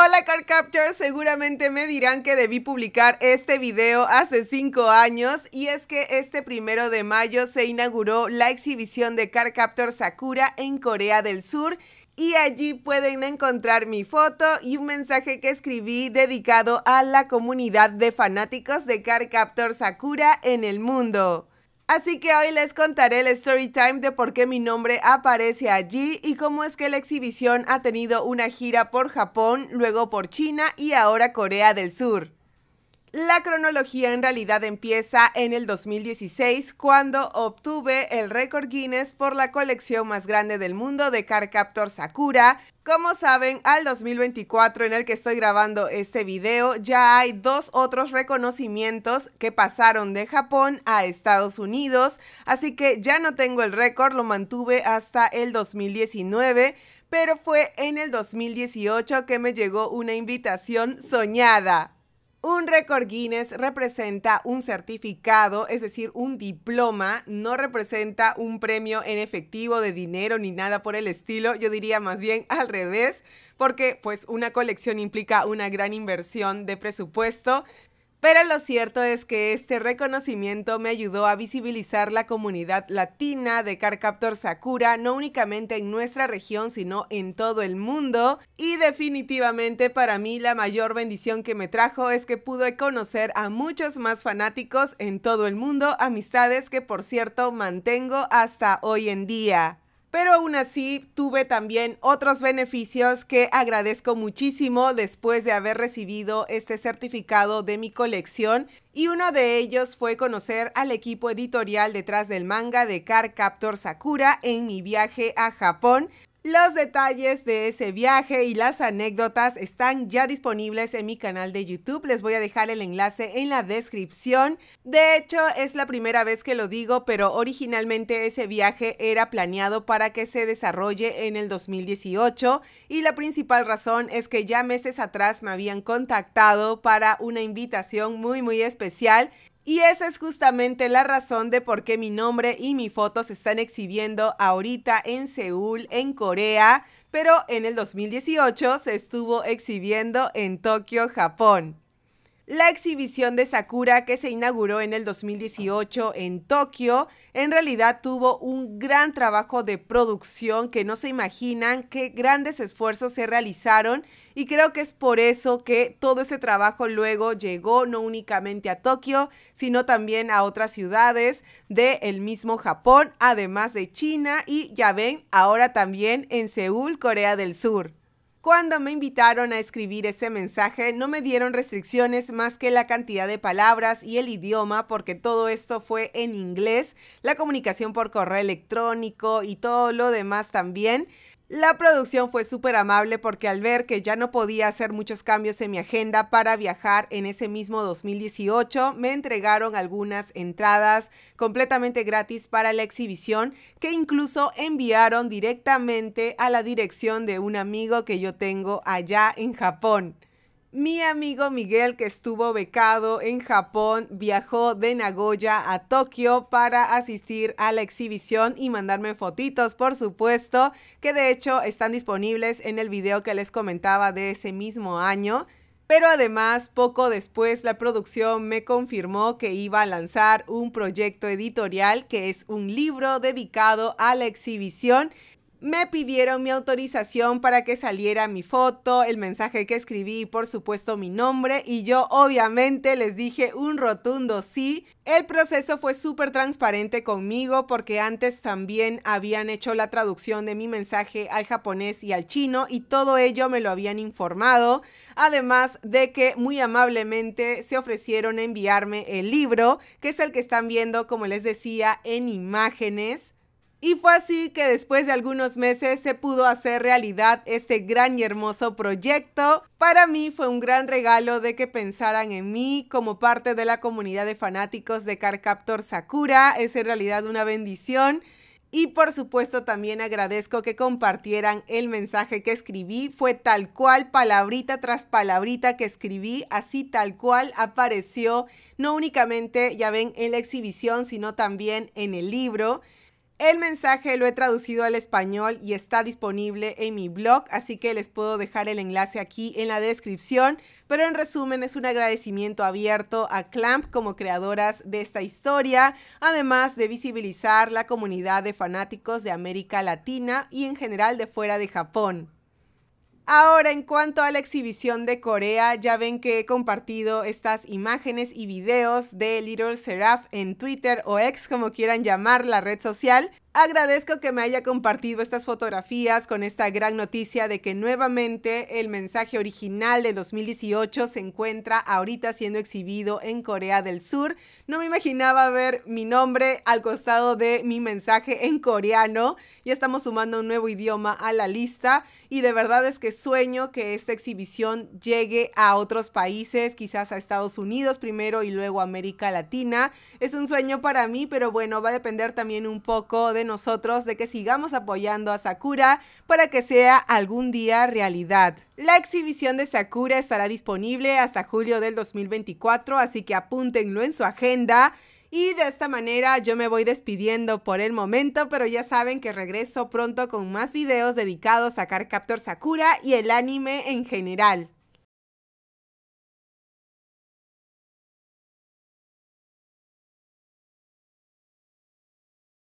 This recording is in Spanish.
Hola Capture, seguramente me dirán que debí publicar este video hace 5 años y es que este primero de mayo se inauguró la exhibición de Capture Sakura en Corea del Sur y allí pueden encontrar mi foto y un mensaje que escribí dedicado a la comunidad de fanáticos de CarCaptor Sakura en el mundo. Así que hoy les contaré el story time de por qué mi nombre aparece allí y cómo es que la exhibición ha tenido una gira por Japón, luego por China y ahora Corea del Sur. La cronología en realidad empieza en el 2016 cuando obtuve el récord Guinness por la colección más grande del mundo de Carcaptor Sakura. Como saben, al 2024 en el que estoy grabando este video ya hay dos otros reconocimientos que pasaron de Japón a Estados Unidos, así que ya no tengo el récord, lo mantuve hasta el 2019 pero fue en el 2018 que me llegó una invitación soñada. Un récord Guinness representa un certificado, es decir, un diploma, no representa un premio en efectivo de dinero ni nada por el estilo, yo diría más bien al revés, porque pues una colección implica una gran inversión de presupuesto, pero lo cierto es que este reconocimiento me ayudó a visibilizar la comunidad latina de Carcaptor Sakura, no únicamente en nuestra región, sino en todo el mundo. Y definitivamente para mí la mayor bendición que me trajo es que pude conocer a muchos más fanáticos en todo el mundo, amistades que por cierto mantengo hasta hoy en día pero aún así tuve también otros beneficios que agradezco muchísimo después de haber recibido este certificado de mi colección y uno de ellos fue conocer al equipo editorial detrás del manga de Car Captor Sakura en mi viaje a Japón, los detalles de ese viaje y las anécdotas están ya disponibles en mi canal de YouTube. Les voy a dejar el enlace en la descripción. De hecho, es la primera vez que lo digo, pero originalmente ese viaje era planeado para que se desarrolle en el 2018 y la principal razón es que ya meses atrás me habían contactado para una invitación muy muy especial y esa es justamente la razón de por qué mi nombre y mi foto se están exhibiendo ahorita en Seúl, en Corea, pero en el 2018 se estuvo exhibiendo en Tokio, Japón. La exhibición de Sakura que se inauguró en el 2018 en Tokio en realidad tuvo un gran trabajo de producción que no se imaginan qué grandes esfuerzos se realizaron y creo que es por eso que todo ese trabajo luego llegó no únicamente a Tokio, sino también a otras ciudades del mismo Japón, además de China y ya ven, ahora también en Seúl, Corea del Sur. Cuando me invitaron a escribir ese mensaje no me dieron restricciones más que la cantidad de palabras y el idioma porque todo esto fue en inglés, la comunicación por correo electrónico y todo lo demás también. La producción fue súper amable porque al ver que ya no podía hacer muchos cambios en mi agenda para viajar en ese mismo 2018, me entregaron algunas entradas completamente gratis para la exhibición que incluso enviaron directamente a la dirección de un amigo que yo tengo allá en Japón. Mi amigo Miguel, que estuvo becado en Japón, viajó de Nagoya a Tokio para asistir a la exhibición y mandarme fotitos, por supuesto, que de hecho están disponibles en el video que les comentaba de ese mismo año. Pero además, poco después, la producción me confirmó que iba a lanzar un proyecto editorial que es un libro dedicado a la exhibición me pidieron mi autorización para que saliera mi foto, el mensaje que escribí por supuesto mi nombre y yo obviamente les dije un rotundo sí. El proceso fue súper transparente conmigo porque antes también habían hecho la traducción de mi mensaje al japonés y al chino y todo ello me lo habían informado, además de que muy amablemente se ofrecieron a enviarme el libro, que es el que están viendo como les decía en imágenes. Y fue así que después de algunos meses se pudo hacer realidad este gran y hermoso proyecto. Para mí fue un gran regalo de que pensaran en mí como parte de la comunidad de fanáticos de Carcaptor Sakura. Es en realidad una bendición. Y por supuesto también agradezco que compartieran el mensaje que escribí. Fue tal cual, palabrita tras palabrita que escribí, así tal cual apareció, no únicamente, ya ven, en la exhibición, sino también en el libro. El mensaje lo he traducido al español y está disponible en mi blog, así que les puedo dejar el enlace aquí en la descripción. Pero en resumen es un agradecimiento abierto a Clamp como creadoras de esta historia, además de visibilizar la comunidad de fanáticos de América Latina y en general de fuera de Japón. Ahora, en cuanto a la exhibición de Corea, ya ven que he compartido estas imágenes y videos de Little Seraph en Twitter o ex, como quieran llamar la red social. Agradezco que me haya compartido estas fotografías con esta gran noticia de que nuevamente el mensaje original de 2018 se encuentra ahorita siendo exhibido en Corea del Sur. No me imaginaba ver mi nombre al costado de mi mensaje en coreano. Ya estamos sumando un nuevo idioma a la lista y de verdad es que sueño que esta exhibición llegue a otros países, quizás a Estados Unidos primero y luego a América Latina. Es un sueño para mí, pero bueno, va a depender también un poco de de nosotros de que sigamos apoyando a Sakura para que sea algún día realidad. La exhibición de Sakura estará disponible hasta julio del 2024, así que apúntenlo en su agenda. Y de esta manera yo me voy despidiendo por el momento, pero ya saben que regreso pronto con más videos dedicados a captor Sakura y el anime en general.